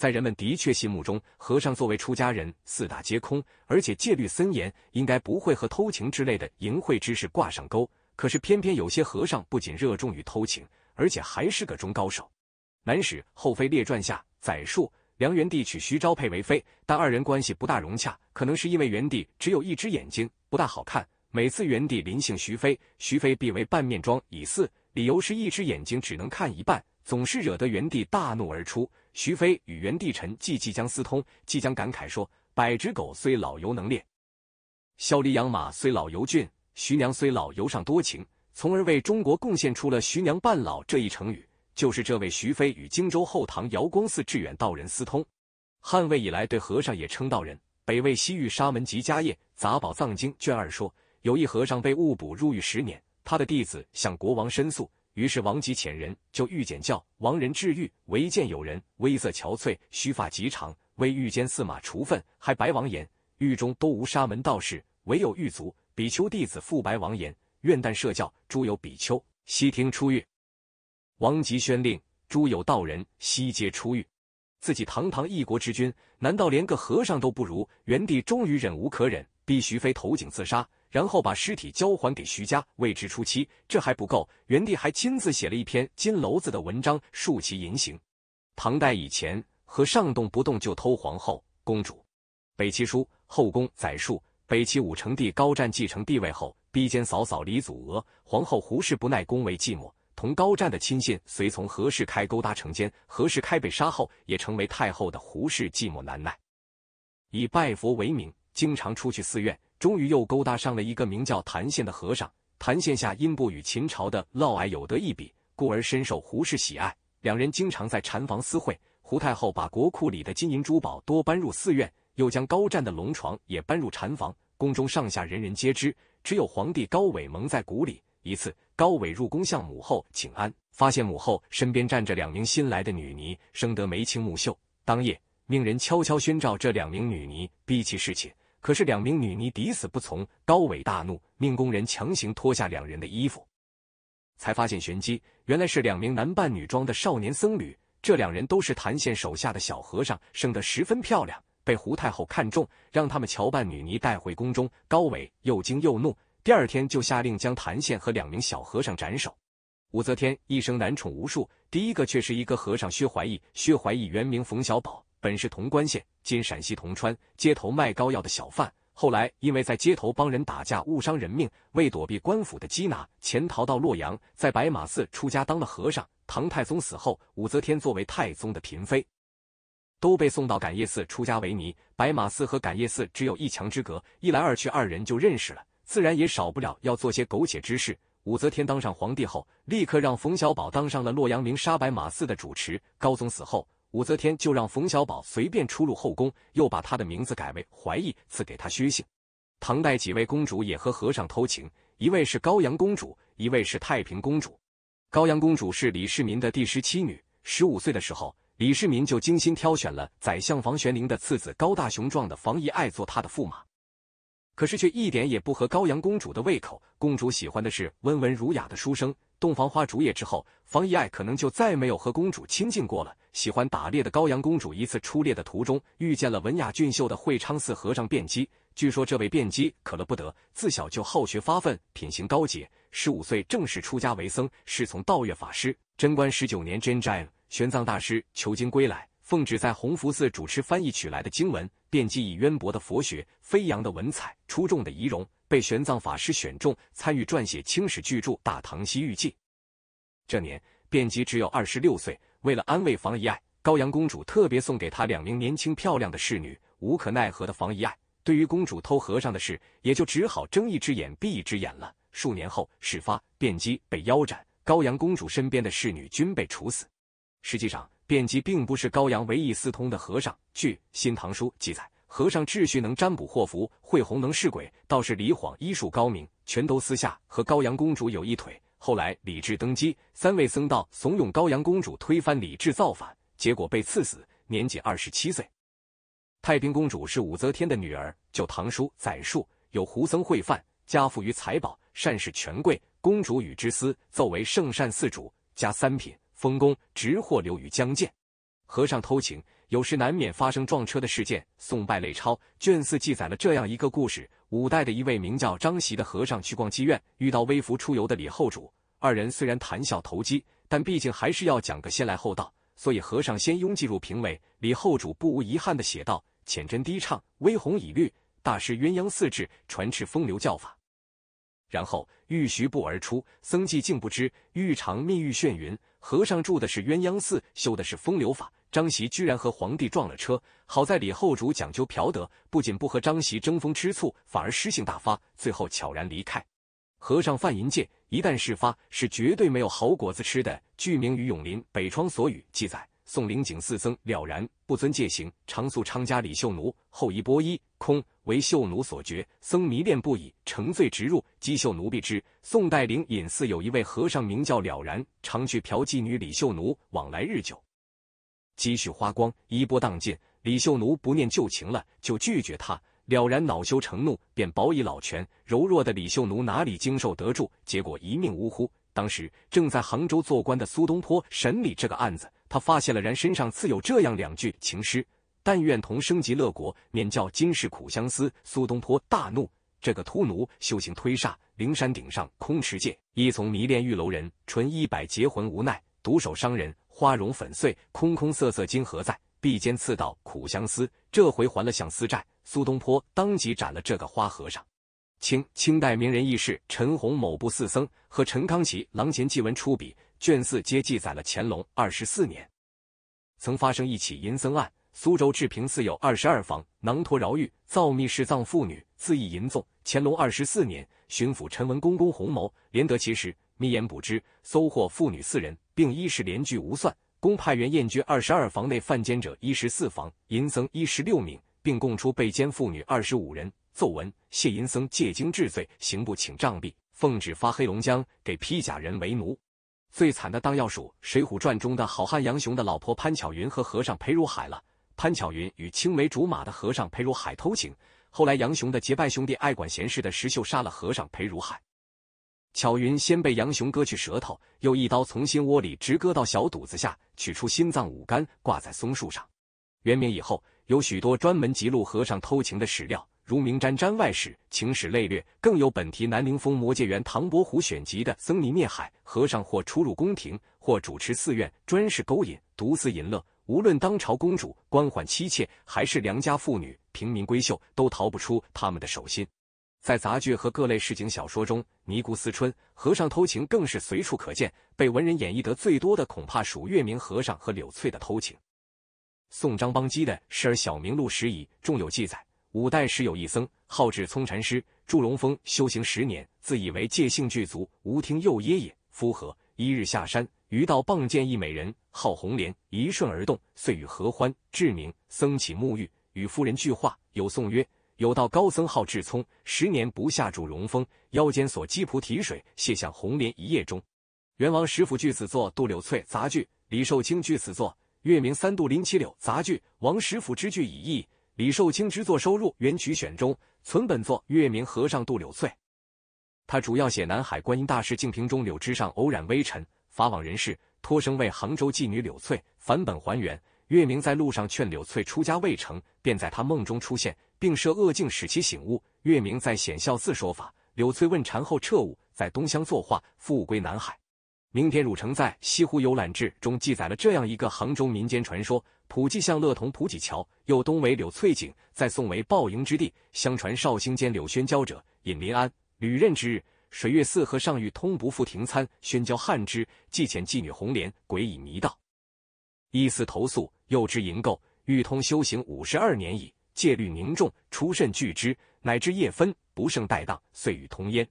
在人们的确心目中，和尚作为出家人，四大皆空，而且戒律森严，应该不会和偷情之类的淫秽之事挂上钩。可是，偏偏有些和尚不仅热衷于偷情，而且还是个中高手。《南史后妃列传》下载述：梁元帝娶徐昭佩为妃，但二人关系不大融洽，可能是因为元帝只有一只眼睛，不大好看。每次元帝临幸徐妃，徐妃必为半面妆以示，理由是一只眼睛只能看一半，总是惹得元帝大怒而出。徐飞与元帝臣既即将私通，即将感慨说：“百只狗虽老犹能猎，萧离养马虽老犹俊，徐娘虽老犹尚多情。”从而为中国贡献出了“徐娘半老”这一成语。就是这位徐飞与荆州后唐姚光寺致远道人私通。汉魏以来，对和尚也称道人。北魏西域沙门及家业杂宝藏经卷二说，有一和尚被误捕入狱十年，他的弟子向国王申诉。于是王吉遣人就御检教王仁治愈，唯见有人威色憔悴，须发极长，为狱监司马除粪，还白王言狱中都无沙门道士，唯有狱卒、比丘弟子复白王言愿但设教，诸有比丘悉听出狱。王吉宣令诸有道人悉皆出狱。自己堂堂一国之君，难道连个和尚都不如？元帝终于忍无可忍。逼徐妃投井自杀，然后把尸体交还给徐家，为之出妻。这还不够，元帝还亲自写了一篇金楼子的文章，数其淫行。唐代以前，和尚动不动就偷皇后、公主。北齐书·后宫载述：北齐武成帝高湛继承帝位后，逼奸嫂嫂李祖娥，皇后胡氏不耐宫闱寂寞，同高湛的亲信随从何氏开勾搭成奸。何氏开被杀后，也成为太后的胡氏寂寞难耐，以拜佛为名。经常出去寺院，终于又勾搭上了一个名叫谭宪的和尚。谭宪下因不与秦朝的嫪毐有得一比，故而深受胡氏喜爱。两人经常在禅房私会。胡太后把国库里的金银珠宝多搬入寺院，又将高湛的龙床也搬入禅房。宫中上下人人皆知，只有皇帝高伟蒙在鼓里。一次，高伟入宫向母后请安，发现母后身边站着两名新来的女尼，生得眉清目秀。当夜，命人悄悄宣召这两名女尼，逼其侍寝。可是两名女尼抵死不从，高伟大怒，命工人强行脱下两人的衣服，才发现玄机，原来是两名男扮女装的少年僧侣。这两人都是谭县手下的小和尚，生得十分漂亮，被胡太后看中，让他们乔扮女尼带回宫中。高伟又惊又怒，第二天就下令将谭县和两名小和尚斩首。武则天一生男宠无数，第一个却是一个和尚薛怀义，薛怀义原名冯小宝。本是潼关县，今陕西铜川街头卖膏药的小贩，后来因为在街头帮人打架误伤人命，为躲避官府的缉拿，潜逃到洛阳，在白马寺出家当了和尚。唐太宗死后，武则天作为太宗的嫔妃，都被送到感业寺出家为尼。白马寺和感业寺只有一墙之隔，一来二去二人就认识了，自然也少不了要做些苟且之事。武则天当上皇帝后，立刻让冯小宝当上了洛阳名沙白马寺的主持。高宗死后。武则天就让冯小宝随便出入后宫，又把他的名字改为怀义，赐给他薛姓。唐代几位公主也和和尚偷情，一位是高阳公主，一位是太平公主。高阳公主是李世民的第十七女，十五岁的时候，李世民就精心挑选了宰相房玄龄的次子高大雄壮的房遗爱做他的驸马，可是却一点也不合高阳公主的胃口。公主喜欢的是温文儒雅的书生。洞房花烛夜之后，房遗爱可能就再没有和公主亲近过了。喜欢打猎的高阳公主一次出猎的途中，遇见了文雅俊秀的会昌寺和尚辩机。据说这位辩机可乐不得，自小就好学发奋，品行高洁。十五岁正式出家为僧，师从道月法师。贞观十九年真斋，玄奘大师求经归来，奉旨在弘福寺主持翻译取来的经文。辩机以渊博的佛学、飞扬的文采、出众的仪容。被玄奘法师选中，参与撰写《清史巨著大唐西域记》。这年，辩吉只有二十六岁。为了安慰房遗爱，高阳公主特别送给他两名年轻漂亮的侍女。无可奈何的房遗爱，对于公主偷和尚的事，也就只好睁一只眼闭一只眼了。数年后，事发，辩姬被腰斩，高阳公主身边的侍女均被处死。实际上，辩姬并不是高阳唯一私通的和尚。据《新唐书》记载。和尚智序能占卜祸福，慧宏能试鬼，倒是李晃医术高明，全都私下和高阳公主有一腿。后来李治登基，三位僧道怂恿高阳公主推翻李治造反，结果被赐死，年仅二十七岁。太平公主是武则天的女儿，就唐叔载述，有胡僧会犯，家富于财宝，善事权贵。公主与之私奏为圣善寺主，加三品，封功，直或留于江建。和尚偷情。有时难免发生撞车的事件。宋《拜类钞》卷四记载了这样一个故事：五代的一位名叫张习的和尚去逛妓院，遇到微服出游的李后主。二人虽然谈笑投机，但毕竟还是要讲个先来后到，所以和尚先拥进入评委。李后主不无遗憾的写道：“浅真低唱，微红以绿，大师鸳鸯四至，传斥风流教法。”然后欲徐步而出，僧妓竟不知欲长密欲眩云。和尚住的是鸳鸯寺，修的是风流法。张习居然和皇帝撞了车，好在李后主讲究嫖德，不仅不和张习争风吃醋，反而诗性大发，最后悄然离开。和尚犯淫戒，一旦事发，是绝对没有好果子吃的。剧名于永林《北窗所语》记载：宋灵景四僧了然不遵戒行，常诉昌家李秀奴，后一钵衣空。为秀奴所绝，僧迷恋不已，沉醉直入。姬秀奴婢知，宋代灵隐寺有一位和尚名叫了然，常去嫖妓女李秀奴，往来日久，积蓄花光，衣钵荡尽。李秀奴不念旧情了，就拒绝他。了然恼羞成怒，便保以老拳。柔弱的李秀奴哪里经受得住？结果一命呜呼。当时正在杭州做官的苏东坡审理这个案子，他发现了然身上刺有这样两句情诗。但愿同生极乐国，免教今世苦相思。苏东坡大怒：这个秃奴修行推煞，灵山顶上空持剑。一从迷恋玉楼人，纯衣百结魂无奈，独守伤人花容粉碎，空空色色今何在？臂间刺刀苦相思。这回还了相思债。苏东坡当即斩了这个花和尚。清清代名人轶事，陈洪某部四僧和陈康祺《郎潜祭文》出笔卷四，皆记载了乾隆二十四年曾发生一起淫僧案。苏州志平寺有二十二房囊托饶玉造密室藏妇女自缢淫纵。乾隆二十四年，巡抚陈文公公洪谋连得其实密言捕之，搜获妇女四人，并一是连俱无算。公派员验居二十二房内犯奸者一十四房淫僧一十六名，并供出被奸妇女二十五人。奏闻，谢淫僧借经治罪，刑部请杖毙，奉旨发黑龙江给披甲人为奴。最惨的当要数《水浒传》中的好汉杨雄的老婆潘巧云和和尚裴如海了。潘巧云与青梅竹马的和尚裴如海偷情，后来杨雄的结拜兄弟爱管闲事的石秀杀了和尚裴如海。巧云先被杨雄割去舌头，又一刀从心窝里直割到小肚子下，取出心脏五肝挂在松树上。元明以后，有许多专门记录和尚偷情的史料，如《名瞻瞻外史》《情史类略》，更有本题《南陵风魔界园唐伯虎选集的僧尼灭海，和尚或出入宫廷，或主持寺院，专事勾引，独自淫乐。无论当朝公主、官宦妻妾，还是良家妇女、平民闺秀，都逃不出他们的手心。在杂剧和各类市井小说中，尼姑思春、和尚偷情更是随处可见。被文人演绎得最多的，恐怕属月明和尚和柳翠的偷情。宋张邦基的《事儿小名录时已》中有记载：五代时有一僧，号智聪禅师，祝融峰修行十年，自以为戒性具足，无听又耶也。夫和一日下山，于道傍见一美人。号红莲，一瞬而动，遂与合欢。志明僧起沐浴，与夫人俱话。有颂曰：有道高僧号智聪，十年不下主荣峰，腰间所鸡菩提水，泻向红莲一叶中。元王石甫据此作《杜柳翠》杂剧，李寿卿据此作《月明三渡林七柳》杂剧。王石甫之剧已佚，李寿卿之作收入《元曲选》中，存本作《月明和尚杜柳翠》。他主要写南海观音大师净瓶中柳枝上偶染微尘，法网人士。托生为杭州妓女柳翠，返本还原。月明在路上劝柳翠出家未成，便在她梦中出现，并设恶境使其醒悟。月明在显孝寺说法，柳翠问禅后彻悟，在东乡作画，复归南海。明天汝城在《西湖游览志》中记载了这样一个杭州民间传说：普济巷乐同普济桥，又东为柳翠井，在宋为报应之地。相传绍兴间柳宣教者尹临安，履任之日。水月寺和尚玉通不复停餐，宣教汉之，既遣妓女红莲，鬼以迷道，依寺投宿。又知淫垢，玉通修行五十二年矣，戒律凝重，出甚惧之，乃至夜分，不胜怠荡，遂与通焉。